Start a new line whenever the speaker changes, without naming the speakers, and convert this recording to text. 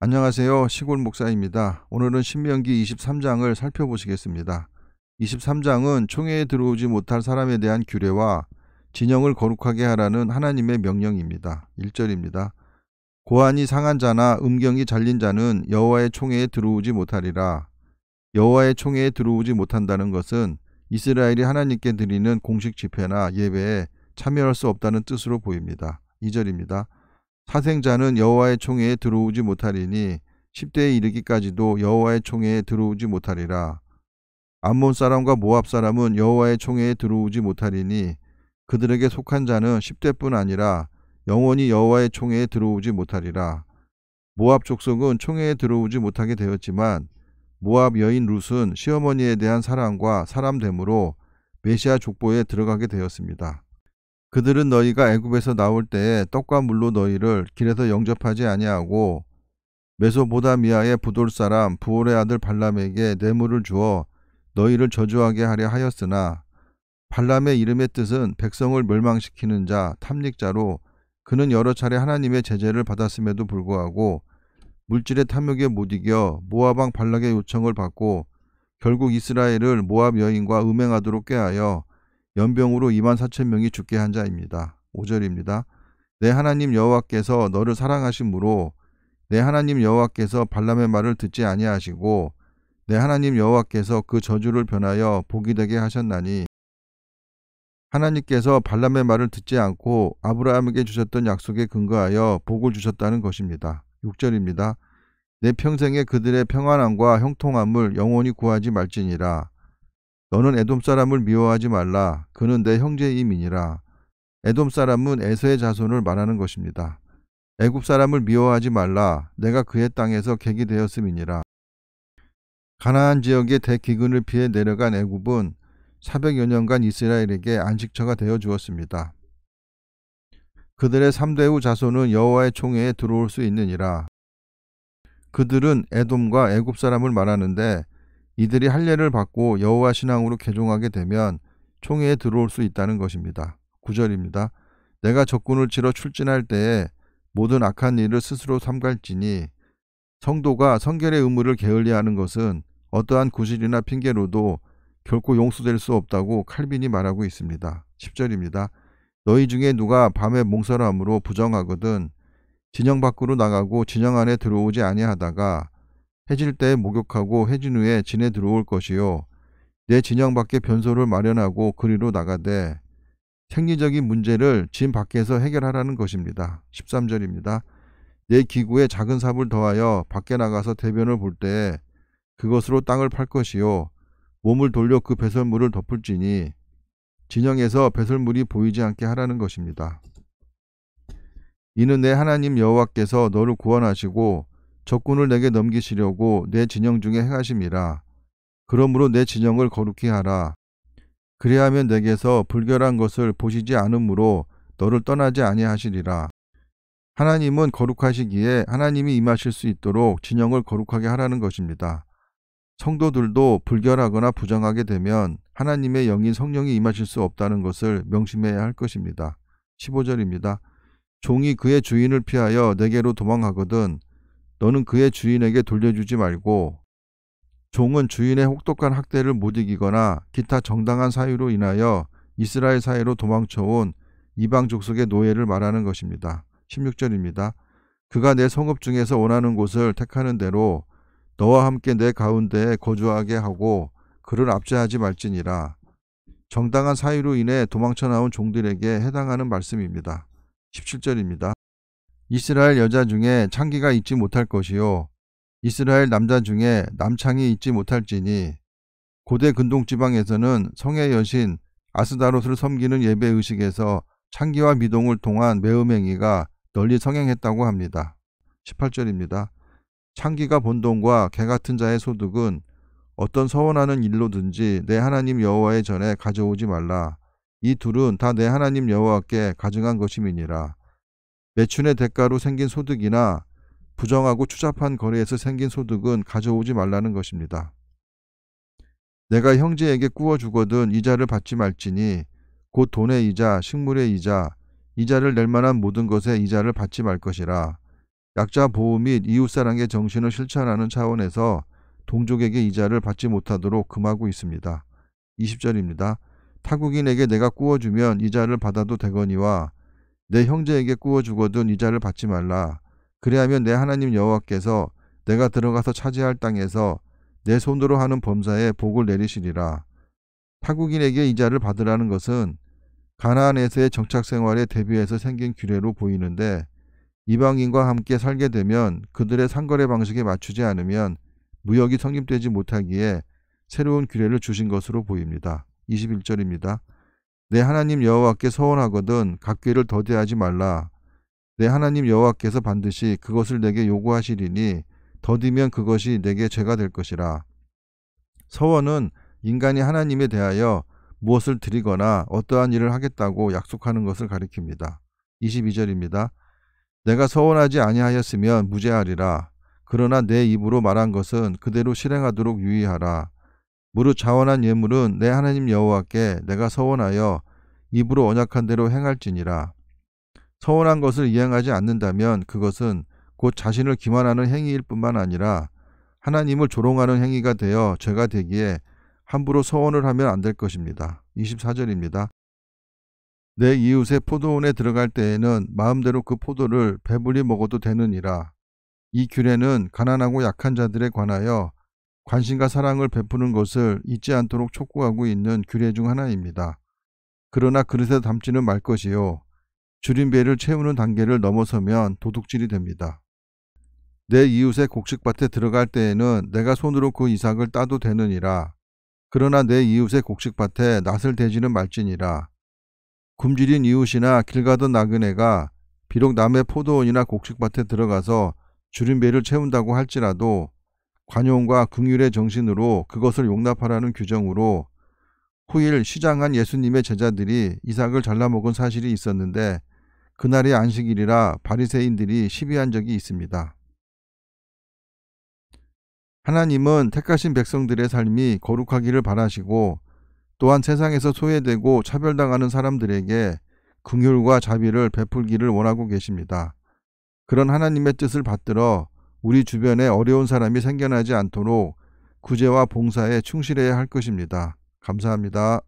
안녕하세요. 시골 목사입니다. 오늘은 신명기 23장을 살펴보시겠습니다. 23장은 총회에 들어오지 못할 사람에 대한 규례와 진영을 거룩하게 하라는 하나님의 명령입니다. 1절입니다. 고안이 상한 자나 음경이 잘린 자는 여호와의 총회에 들어오지 못하리라. 여호와의 총회에 들어오지 못한다는 것은 이스라엘이 하나님께 드리는 공식 집회나 예배에 참여할 수 없다는 뜻으로 보입니다. 2절입니다. 사생자는 여호와의 총회에 들어오지 못하리니 10대에 이르기까지도 여호와의 총회에 들어오지 못하리라. 암몬 사람과 모압 사람은 여호와의 총회에 들어오지 못하리니 그들에게 속한 자는 10대뿐 아니라 영원히 여호와의 총회에 들어오지 못하리라. 모압 족속은 총회에 들어오지 못하게 되었지만 모압 여인 룻은 시어머니에 대한 사랑과 사람됨으로 메시아 족보에 들어가게 되었습니다. 그들은 너희가 애굽에서 나올 때에 떡과 물로 너희를 길에서 영접하지 아니하고 메소보다미아의 부돌 사람 부올의 아들 발람에게 뇌물을 주어 너희를 저주하게 하려 하였으나 발람의 이름의 뜻은 백성을 멸망시키는 자 탐닉자로 그는 여러 차례 하나님의 제재를 받았음에도 불구하고 물질의 탐욕에 못 이겨 모압왕 발락의 요청을 받고 결국 이스라엘을 모압 여인과 음행하도록 꾀하여 연병으로 2만 4천 명이 죽게 한 자입니다. 5절입니다. 내 하나님 여호와께서 너를 사랑하심으로 내 하나님 여호와께서 발람의 말을 듣지 아니하시고 내 하나님 여호와께서 그 저주를 변하여 복이 되게 하셨나니 하나님께서 발람의 말을 듣지 않고 아브라함에게 주셨던 약속에 근거하여 복을 주셨다는 것입니다. 6절입니다. 내 평생에 그들의 평안함과 형통함을 영원히 구하지 말지니라. 너는 에돔 사람을 미워하지 말라. 그는 내 형제임이니라. 의 에돔 사람은 에서의 자손을 말하는 것입니다. 애굽 사람을 미워하지 말라. 내가 그의 땅에서 객이 되었음이니라. 가나안 지역의 대기근을 피해 내려간 애굽은 400여 년간 이스라엘에게 안식처가 되어 주었습니다. 그들의 3대 후 자손은 여호와의 총회에 들어올 수 있느니라. 그들은 애돔과 애굽 사람을 말하는데 이들이 할례를 받고 여호와 신앙으로 개종하게 되면 총회에 들어올 수 있다는 것입니다. 9절입니다. 내가 적군을 치러 출진할 때에 모든 악한 일을 스스로 삼갈지니 성도가 성결의 의무를 게을리하는 것은 어떠한 구실이나 핑계로도 결코 용서될 수 없다고 칼빈이 말하고 있습니다. 10절입니다. 너희 중에 누가 밤에 몽설함으로 부정하거든 진영 밖으로 나가고 진영 안에 들어오지 아니하다가 해질 때에 목욕하고 해진 후에 진에 들어올 것이요. 내 진영 밖에 변소를 마련하고 그리로 나가되 생리적인 문제를 진 밖에서 해결하라는 것입니다. 13절입니다. 내 기구에 작은 삽을 더하여 밖에 나가서 대변을 볼 때에 그것으로 땅을 팔 것이요. 몸을 돌려 그 배설물을 덮을지니 진영에서 배설물이 보이지 않게 하라는 것입니다. 이는 내 하나님 여호와께서 너를 구원하시고 적군을 내게 넘기시려고 내 진영 중에 행하심이라. 그러므로 내 진영을 거룩히 하라. 그리하면 내게서 불결한 것을 보시지 않으므로 너를 떠나지 아니하시리라. 하나님은 거룩하시기에 하나님이 임하실 수 있도록 진영을 거룩하게 하라는 것입니다. 성도들도 불결하거나 부정하게 되면 하나님의 영인 성령이 임하실 수 없다는 것을 명심해야 할 것입니다. 15절입니다. 종이 그의 주인을 피하여 내게로 도망하거든 너는 그의 주인에게 돌려주지 말고 종은 주인의 혹독한 학대를 못 이기거나 기타 정당한 사유로 인하여 이스라엘 사회로 도망쳐온 이방 족속의 노예를 말하는 것입니다. 16절입니다. 그가 내 성읍 중에서 원하는 곳을 택하는 대로 너와 함께 내 가운데에 거주하게 하고 그를 압제하지 말지니라. 정당한 사유로 인해 도망쳐 나온 종들에게 해당하는 말씀입니다. 17절입니다. 이스라엘 여자 중에 창기가 있지 못할 것이요 이스라엘 남자 중에 남창이 있지 못할지니 고대 근동 지방에서는 성의 여신 아스다롯을 섬기는 예배 의식에서 창기와 미동을 통한 매음행위가 널리 성행했다고 합니다. 18절입니다. 창기가 본동과 개 같은 자의 소득은 어떤 서원하는 일로든지 내 하나님 여호와의 전에 가져오지 말라. 이 둘은 다 내 하나님 여호와께 가증한 것임이니라. 매춘의 대가로 생긴 소득이나 부정하고 추잡한 거래에서 생긴 소득은 가져오지 말라는 것입니다. 내가 형제에게 꾸어 주거든 이자를 받지 말지니 곧 돈의 이자, 식물의 이자, 이자를 낼 만한 모든 것에 이자를 받지 말 것이라. 약자 보호 및 이웃사랑의 정신을 실천하는 차원에서 동족에게 이자를 받지 못하도록 금하고 있습니다. 20절입니다. 타국인에게 내가 꾸어주면 이자를 받아도 되거니와 내 형제에게 꾸어 죽어든 이자를 받지 말라. 그리하면 내 하나님 여호와께서 내가 들어가서 차지할 땅에서 내 손으로 하는 범사에 복을 내리시리라. 타국인에게 이자를 받으라는 것은 가나안에서의 정착 생활에 대비해서 생긴 규례로 보이는데 이방인과 함께 살게 되면 그들의 상거래 방식에 맞추지 않으면 무역이 성립되지 못하기에 새로운 규례를 주신 것으로 보입니다. 21절입니다. 내 하나님 여호와께 서원하거든 각기를 더디하지 말라. 내 하나님 여호와께서 반드시 그것을 내게 요구하시리니 더디면 그것이 내게 죄가 될 것이라. 서원은 인간이 하나님에 대하여 무엇을 드리거나 어떠한 일을 하겠다고 약속하는 것을 가리킵니다. 22절입니다. 내가 서원하지 아니하였으면 무죄하리라. 그러나 내 입으로 말한 것은 그대로 실행하도록 유의하라. 무릇 자원한 예물은 내 하나님 여호와께 내가 서원하여 입으로 언약한 대로 행할지니라. 서원한 것을 이행하지 않는다면 그것은 곧 자신을 기만하는 행위일 뿐만 아니라 하나님을 조롱하는 행위가 되어 죄가 되기에 함부로 서원을 하면 안 될 것입니다. 24절입니다. 내 이웃의 포도원에 들어갈 때에는 마음대로 그 포도를 배불리 먹어도 되느니라. 이 규례는 가난하고 약한 자들에 관하여 관심과 사랑을 베푸는 것을 잊지 않도록 촉구하고 있는 규례 중 하나입니다. 그러나 그릇에 담지는 말 것이요. 줄임 배를 채우는 단계를 넘어서면 도둑질이 됩니다. 내 이웃의 곡식밭에 들어갈 때에는 내가 손으로 그 이삭을 따도 되느니라. 그러나 내 이웃의 곡식밭에 낯을 대지는 말지니라. 굶주린 이웃이나 길 가던 나그네가 비록 남의 포도원이나 곡식밭에 들어가서 줄임 배를 채운다고 할지라도 관용과 긍휼의 정신으로 그것을 용납하라는 규정으로 후일 시장한 예수님의 제자들이 이삭을 잘라먹은 사실이 있었는데 그날이 안식일이라 바리새인들이 시비한 적이 있습니다. 하나님은 택하신 백성들의 삶이 거룩하기를 바라시고 또한 세상에서 소외되고 차별당하는 사람들에게 긍휼과 자비를 베풀기를 원하고 계십니다. 그런 하나님의 뜻을 받들어 우리 주변에 어려운 사람이 생겨나지 않도록 구제와 봉사에 충실해야 할 것입니다. 감사합니다.